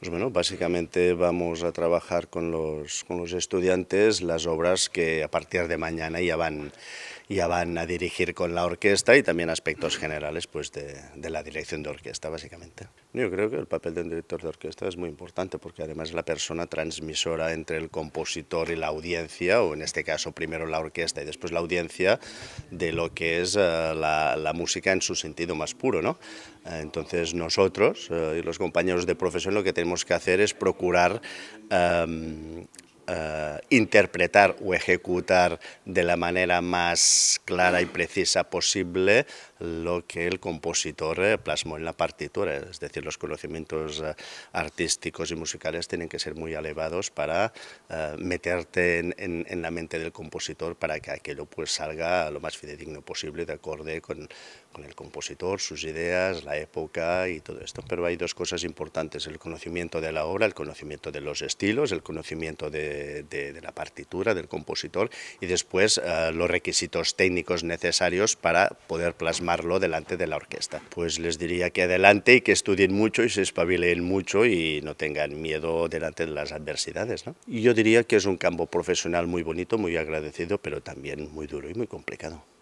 Pues bueno, básicamente vamos a trabajar con los, con los estudiantes las obras que a partir de mañana ya van, ya van a dirigir con la orquesta y también aspectos generales pues, de, la dirección de orquesta, básicamente. Yo creo que el papel del director de orquesta es muy importante porque además es la persona transmisora entre el compositor y la audiencia, o en este caso primero la orquesta y después la audiencia, de lo que es eh, la, música en su sentido más puro. ¿no? Entonces nosotros eh, y los compañeros de profesión lo que tenemos que hacer es procurar em, eh, interpretar o ejecutar de la manera más clara y precisa posible lo que el compositor eh, plasmó en la partitura. Es decir, los conocimientos eh, artísticos y musicales tienen que ser muy elevados para meterte en, la mente del compositor para que aquello pues, salga lo más fidedigno posible, de acuerdo con el compositor, sus ideas, la época y todo esto. Pero hay dos cosas importantes, el conocimiento de la obra, el conocimiento de los estilos, el conocimiento de de, la partitura del compositor y después eh, los requisitos técnicos necesarios para poder plasmarlo delante de la orquesta. Pues les diría que adelante y que estudien mucho y se espabilen mucho y no tengan miedo delante de las adversidades. ¿no? yo diría que es un campo profesional muy bonito, muy agradecido, pero también muy duro y muy complicado.